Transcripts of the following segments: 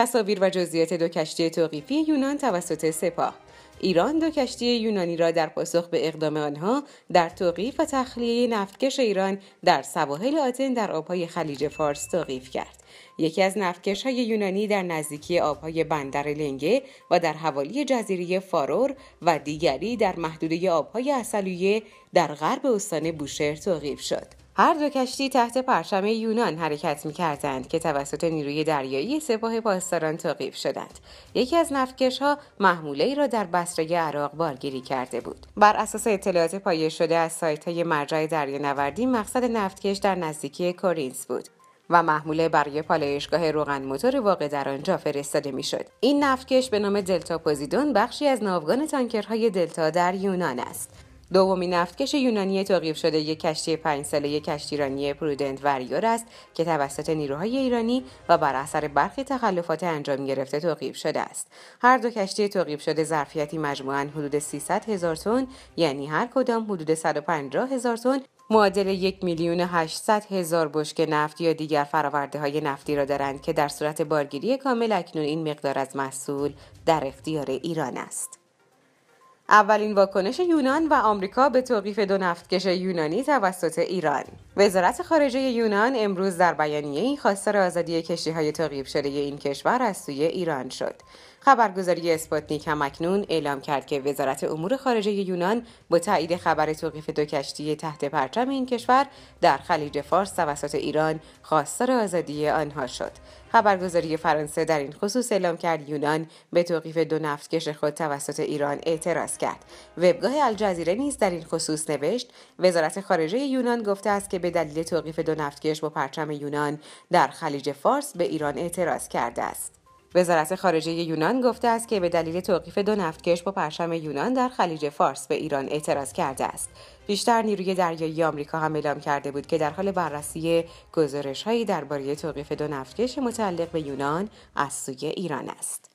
تصاویر و جزئیات دو کشتی توقیفی یونان توسط سپاه ایران دو کشتی یونانی را در پاسخ به اقدام آنها در توقیف و تخلیه نفتکش ایران در سواحل آتن در آبهای خلیج فارس توقیف کرد یکی از نفتکش های یونانی در نزدیکی آبهای بندر لنگه و در حوالی جزیره فارور و دیگری در محدوده آبهای اصلویه در غرب استان بوشهر توقیف شد هر دو کشتی تحت پرچم یونان حرکت می کردند که توسط نیروی دریایی سپاه پاسداران توقیف شدند. یکی از نفکش ها محموله ای را در بسره عراق بارگیری کرده بود. بر اساس اطلاعات پایه شده از سایت های مرجع نوردی مقصد نفتکش در نزدیکی کورینس بود. و محموله برای پالایشگاه روغن موتور واقع در آنجا فرستاده میشد این نفتکش به نام دلتا پوزیدون بخشی از ناوگان تانکرهای دلتا در یونان است دومین نفتکش یونانی توقیف شده یک کشتی پنج ساله یک کشتی ایرانی پرودنت وریور است که توسط نیروهای ایرانی و بر اثر برخی تخلفات انجام گرفته توقیف شده است هر دو کشتی توقیف شده ظرفیتی مجموعاً حدود 300 هزار تن یعنی هر کدام حدود 150 هزار تن معادل یک میلیون 800 هزار بشک نفت یا دیگر فراورده های نفتی را دارند که در صورت بارگیری کامل اکنون این مقدار از محصول در اختیار ایران است. اولین واکنش یونان و آمریکا به توقیف دو نفتکش یونانی توسط ایران وزارت خارجه یونان امروز در بیانیه‌ای خواستار آزادی کشیهای توقیف شده این کشور از سوی ایران شد خبرگزاری اسپوتنیک هم اکنون اعلام کرد که وزارت امور خارجه یونان با تایید خبر توقیف دو کشتی تحت پرچم این کشور در خلیج فارس توسط ایران خواستار آزادی آنها شد خبرگزاری فرانسه در این خصوص اعلام کرد یونان به توقیف دو نفتکش خود توسط ایران اعتراض کرد وبگاه الجزیره نیز در این خصوص نوشت وزارت خارجه یونان گفته است که به دلیل توقیف دو نفتکش با پرچم یونان در خلیج فارس به ایران اعتراض کرده است وزارت خارجه یونان گفته است که به دلیل توقیف دو نفتکش با پرچم یونان در خلیج فارس به ایران اعتراض کرده است. بیشتر نیروی دریایی آمریکا هم اعلام کرده بود که در حال بررسی گزارش‌های درباره توقیف دو نفتکش متعلق به یونان از سوی ایران است.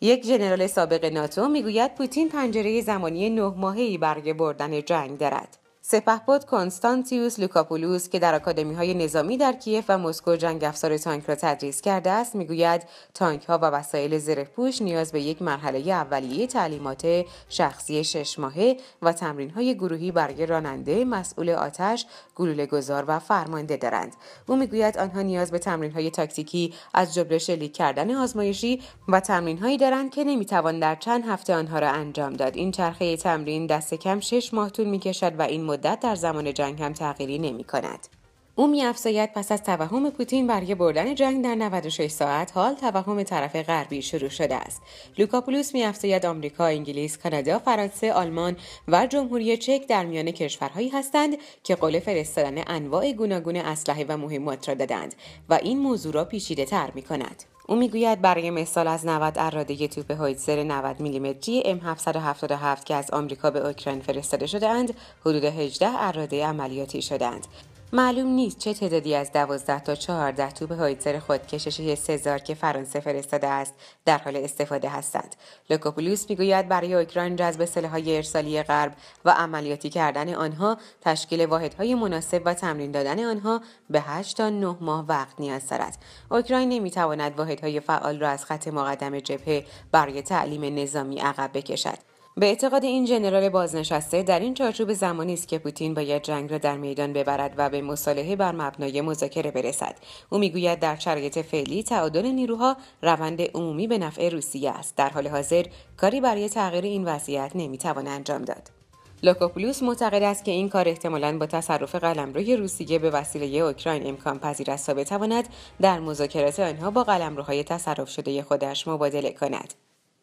یک ژنرال سابق ناتو میگوید پوتین پنجره زمانی نه ماهه‌ای برای بردن جنگ دارد. سپهبد کنستانتیوس لوکاپولوس که در اکادمی های نظامی در کیف و مسکو جنگ افزار تانک را تدریس کرده است میگوید تانک ها و وسایل زره پوش نیاز به یک مرحله اولیه تعلیمات شخصی شش ماهه و تمرین های گروهی برای راننده، مسئول آتش، گلوله گذار و فرمانده دارند. او میگوید آنها نیاز به تمرین های تاکتیکی از جمله شلیک کردن آزمایشی و تمرین هایی دارند که نمیتوان در چند هفته آنها را انجام داد. این چرخه تمرین دست کم شش ماه طول میکشد و این در زمان جنگ هم تغییری نمی کند. او میافزاید پس از توهم پوتین برای بردن جنگ در 96 ساعت حال توهم طرف غربی شروع شده است لوکاپولوس میافزاید آمریکا انگلیس کانادا فرانسه آلمان و جمهوری چک در میان کشورهایی هستند که قول فرستادن انواع گوناگون اسلحه و مهمات را دادند و این موضوع را پیچیده تر می کند. او میگوید برای مثال از 90 اراده توپ هایتزر 90 میلیمتری M777 که از آمریکا به اوکراین فرستاده شدهاند حدود 18 اراده عملیاتی شدند معلوم نیست چه تعدادی از دوازده تا چهارده توپ هایتزر خود کشش سزار که فرانسه فرستاده است در حال استفاده هستند لوکوپولوس میگوید برای اوکراین جذب های ارسالی غرب و عملیاتی کردن آنها تشکیل واحدهای مناسب و تمرین دادن آنها به 8 تا 9 ماه وقت نیاز دارد اوکراین نمیتواند واحدهای فعال را از خط مقدم جبهه برای تعلیم نظامی عقب بکشد به اعتقاد این جنرال بازنشسته در این چارچوب زمانی است که پوتین باید جنگ را در میدان ببرد و به مصالحه بر مبنای مذاکره برسد او میگوید در شرایط فعلی تعادل نیروها روند عمومی به نفع روسیه است در حال حاضر کاری برای تغییر این وضعیت نمیتوان انجام داد لوکوپولوس معتقد است که این کار احتمالا با تصرف قلمروی روسیه به وسیله اوکراین امکان پذیر است تا بتواند در مذاکرات آنها با قلمروهای تصرف شده خودش مبادله کند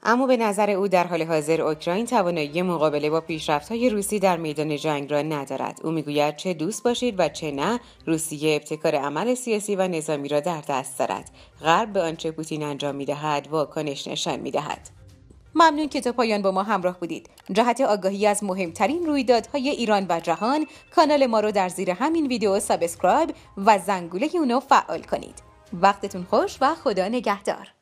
اما به نظر او در حال حاضر اوکراین توانایی مقابله با پیشرفت‌های روسی در میدان جنگ را ندارد او میگوید چه دوست باشید و چه نه روسیه ابتکار عمل سیاسی و نظامی را در دست دارد غرب به آنچه پوتین انجام میدهد واکنش نشان میدهد ممنون که تا پایان با ما همراه بودید جهت آگاهی از مهمترین رویدادهای ایران و جهان کانال ما رو در زیر همین ویدیو سابسکرایب و زنگوله اونو فعال کنید وقتتون خوش و خدا نگهدار